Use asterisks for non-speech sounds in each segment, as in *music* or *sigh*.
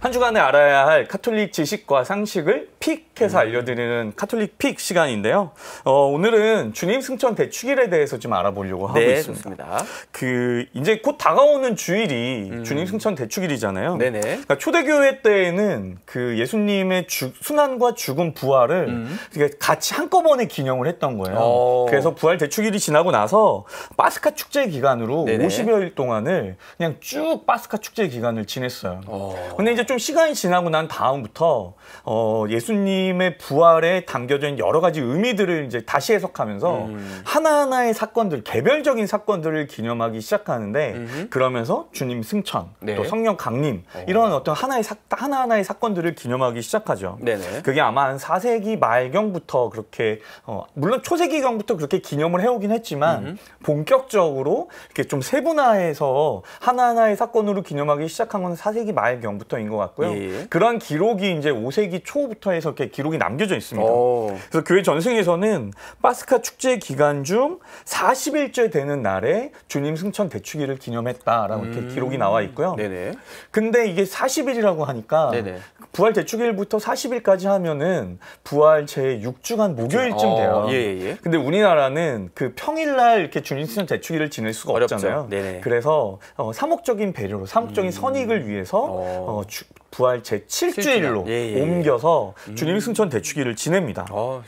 한 주간에 알아야 할 카톨릭 지식과 상식을 픽해서 음. 알려드리는 카톨릭 픽 시간인데요. 어, 오늘은 주님 승천 대축일에 대해서 좀 알아보려고 하고 네, 있습니다. 좋습니다. 그 이제 곧 다가오는 주일이 음. 주님 승천 대축일이잖아요. 네네. 그러니까 초대교회 때에는 그 예수님의 주, 순환과 죽음 부활을 음. 같이 한꺼번에 기념을 했던 거예요. 오. 어. 그래서 부활 대축일이 지나고 나서 파스카 축제 기간으로 네네. 50여일 동안을 그냥 쭉 파스카 축제 기간을 지냈어요. 오. 어. 근데 이제 좀 시간이 지나고 난 다음부터 어, 예수님의 부활에 담겨져 있는 여러 가지 의미들을 이제 다시 해석하면서 음. 하나하나의 사건들, 개별적인 사건들을 기념하기 시작하는데 음. 그러면서 주님 승천, 네. 또 성령 강림 오. 어. 이런 어떤 하나의 사, 하나하나의 사건들을 기념하기 시작하죠. 네네. 그게 아마 한 4세기 말경부터 그렇게 어, 물론 초세기경부터 그렇게 기념을 해오긴 했지만 음. 본격적으로 이렇게 좀 세분화해서 하나하나의 사건으로 기념하기 시작한 건 4세기 말경부터인 것 같고요. 예. 그러한 기록이 이제 5세기 초부터 해서 이렇게 기록이 남겨져 있습니다. 오. 그래서 교회 전승에서는 파스카 축제 기간 중 40일째 되는 날에 주님 승천 대축일을 기념했다라고 음. 이렇게 기록이 나와 있고요. 네네. 근데 이게 40일이라고 하니까 네네. 부활 대축일부터 40일까지 하면은 부활 제 6주간 목요일쯤 어, 돼요. 어. 예, 예. 근데 우리나라는 그 평일날 이렇게 주님 승천 대축일을 지낼 수가 어렵죠. 없잖아요. 네네. 그래서 어, 사목적인 배려로 사목적인 음. 선익을 위해서 어. 어, 주, 부활 제7주일로 예, 예, 예. 옮겨서 음. 주님 승천 대축일을 지냅니다. 아,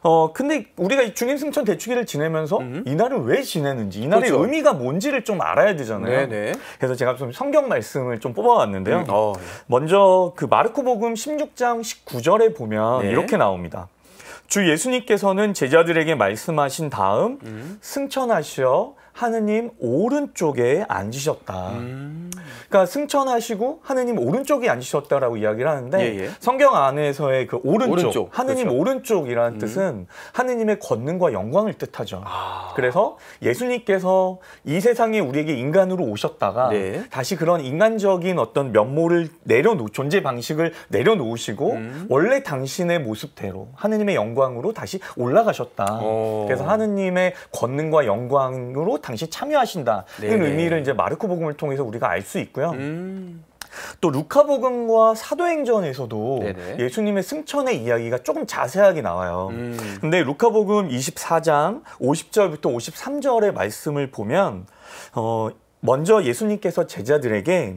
어, 근데 우리가 주님 승천 대축일을 지내면서 음. 이날을 왜 지내는지, 이날의 그렇죠. 의미가 뭔지를 좀 알아야 되잖아요. 네네. 네. 그래서 제가 좀 성경 말씀을 좀 뽑아왔는데요. 음. 어, 네. 먼저 그 마르코복음 16장 19절에 보면 네. 이렇게 나옵니다. 주 예수님께서는 제자들에게 말씀하신 다음 음. 승천하시어 하느님 오른쪽에 앉으셨다. 음. 그러니까 승천하시고 하느님 오른쪽에 앉으셨다라고 이야기를 하는데 예, 예. 성경 안에서의 그 오른쪽, 오른쪽 하느님 그렇죠. 오른쪽이라는 음. 뜻은 하느님의 권능과 영광을 뜻하죠. 아. 그래서 예수님께서 이 세상에 우리에게 인간으로 오셨다가 네. 다시 그런 인간적인 어떤 면모를 내려놓 존재 방식을 내려놓으시고 음. 원래 당신의 모습대로 하느님의 영광으로 다시 올라가셨다. 오. 어. 그래서 하느님의 권능과 영광으로 당시 참여하신다. 네. 이런 의미를 이제 마르코 복음을 통해서 우리가 알 수 있고요. 음. 또 루카복음과 사도행전에서도 네네. 네. 예수님의 승천의 이야기가 조금 자세하게 나와요. 음. 근데 루카복음 24장 50절부터 53절의 말씀을 보면 어 먼저 예수님께서 제자들에게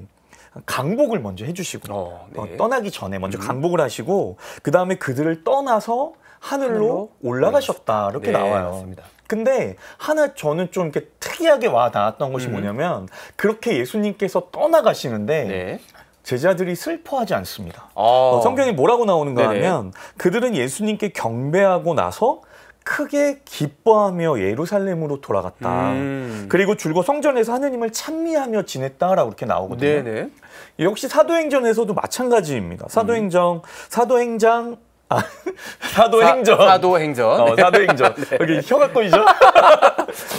강복을 먼저 해주시고 어, 어 네. 어, 떠나기 전에 먼저 음. 강복을 하시고 그 다음에 그들을 떠나서 하늘로, 하늘로? 올라가셨다 이렇게 네, 나와요. 맞습니다. 근데 하나 저는 좀 이렇게 특이하게 와 닿았던 것이 음. 뭐냐면 그렇게 예수님께서 떠나가시는데 네. 제자들이 슬퍼하지 않습니다. 아. 어, 성경이 뭐라고 나오는가 네네. 하면 그들은 예수님께 경배하고 나서 크게 기뻐하며 예루살렘으로 돌아갔다. 음. 그리고 줄곧 성전에서 하느님을 찬미하며 지냈다라고 이렇게 나오거든요. 네네. 역시 사도행전에서도 마찬가지입니다. 사도행정, 음. 사도행장 *laughs* 사도행전. 사, 도행전 어, 사도행전. 네. *laughs* 네. 여기 혀가 꼬이죠? *laughs*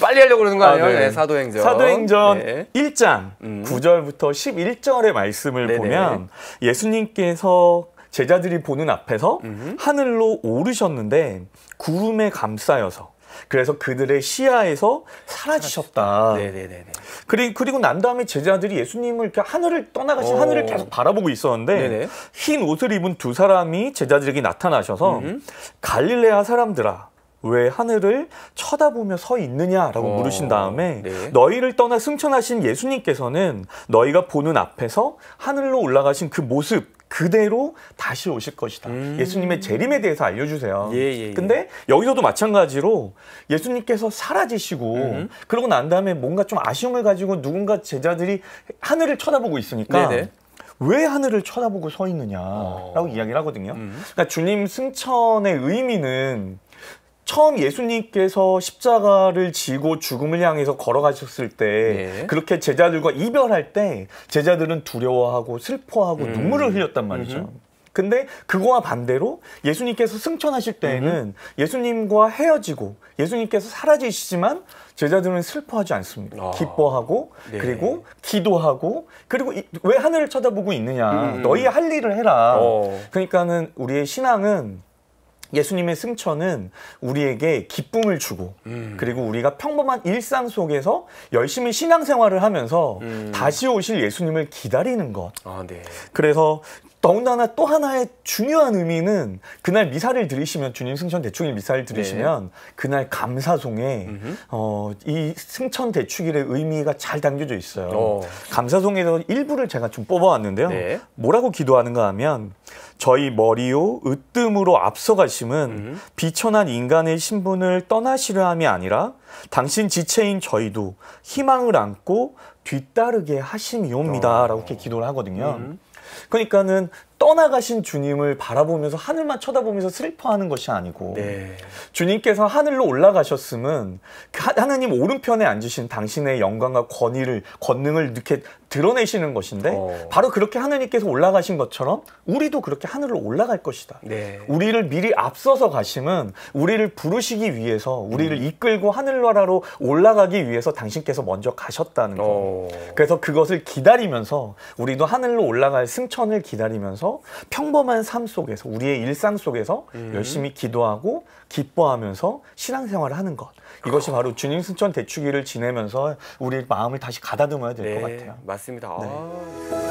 빨리 하려고 그러는 거 아, 아니에요? 아, 네. 네, 사도행전. 사도행전 네. 1장 음. 9절부터 11절의 말씀을 네네. 네, 보면 네. 예수님께서 제자들이 보는 앞에서 음흠. 하늘로 오르셨는데 구름에 감싸여서 그래서 그들의 시야에서 사라지셨다. 네네네. 그리, 그리고 난 다음에 제자들이 예수님을 이렇게 하늘을 떠나가신 오. 하늘을 계속 바라보고 있었는데 네네. 흰 옷을 입은 두 사람이 제자들에게 나타나셔서 음 갈릴레아 사람들아 왜 하늘을 쳐다보며 서 있느냐라고 오, 어. 물으신 다음에 네. 너희를 떠나 승천하신 예수님께서는 너희가 보는 앞에서 하늘로 올라가신 그 모습 그대로 다시 오실 것이다. 음. 예수님의 재림에 대해서 알려주세요. 예, 예, 예. 근데 여기서도 마찬가지로 예수님께서 사라지시고 음. 그러고 난 다음에 뭔가 좀 아쉬움을 가지고 누군가 제자들이 하늘을 쳐다보고 있으니까 네네. 네. 왜 하늘을 쳐다보고 서 있느냐라고 어. 이야기를 하거든요. 음. 그러니까 주님 승천의 의미는 처음 예수님께서 십자가를 지고 죽음을 향해서 걸어가셨을 때 예. 그렇게 제자들과 이별할 때 제자들은 두려워하고 슬퍼하고 음. 눈물을 흘렸단 말이죠. 음. 근데 그거와 반대로 예수님께서 승천하실 때에는 음. 예수님과 헤어지고 예수님께서 사라지시지만 제자들은 슬퍼하지 않습니다. 아. 기뻐하고 네. 그리고 기도하고 그리고 이, 왜 하늘을 쳐다보고 있느냐. 음. 너희 할 일을 해라. 어. 그러니까는 우리의 신앙은 예수님의 승천은 우리에게 기쁨을 주고 음. 그리고 우리가 평범한 일상 속에서 열심히 신앙생활을 하면서 음. 다시 오실 예수님을 기다리는 것. 아, 네. 그래서 더군다나 또 하나의 중요한 의미는 그날 미사를 들이시면 주님 승천 대축일 미사를 들리시면 네. 그날 감사송에 어, 이 승천 대축일의 의미가 잘 담겨져 있어요. 오. 어. 감사송에서 일부를 제가 좀 뽑아왔는데요. 네. 뭐라고 기도하는가 하면 저희 머리요 으뜸으로 앞서가심은 음. 비천한 인간의 신분을 떠나시려 함이 아니라 당신 지체인 저희도 희망을 안고 뒤따르게 하심이옵니다라고 어. 이렇게 기도를 하거든요. 음. 그러니까는 떠나가신 주님을 바라보면서 하늘만 쳐다보면서 슬퍼하는 것이 아니고 네. 주님께서 하늘로 올라가셨음은 그 하나님 오른편에 앉으신 당신의 영광과 권위를 권능을 이렇게 드러내시는 것인데 어. 바로 그렇게 하느님께서 올라가신 것처럼 우리도 그렇게 하늘로 올라갈 것이다. 네. 우리를 미리 앞서서 가심은 우리를 부르시기 위해서 우리를 음. 이끌고 하늘나라로 올라가기 위해서 당신께서 먼저 가셨다는 거. 어. 그래서 그것을 기다리면서 우리도 하늘로 올라갈 승천을 기다리면서 평범한 삶 속에서 우리의 일상 속에서 음. 열심히 기도하고 기뻐하면서 신앙생활을 하는 것. 이것이 어. 바로 주님 승천 대축일을 지내면서 우리 마음을 다시 가다듬어야 될것 네. 같아요. 맞습니다. 네. 아.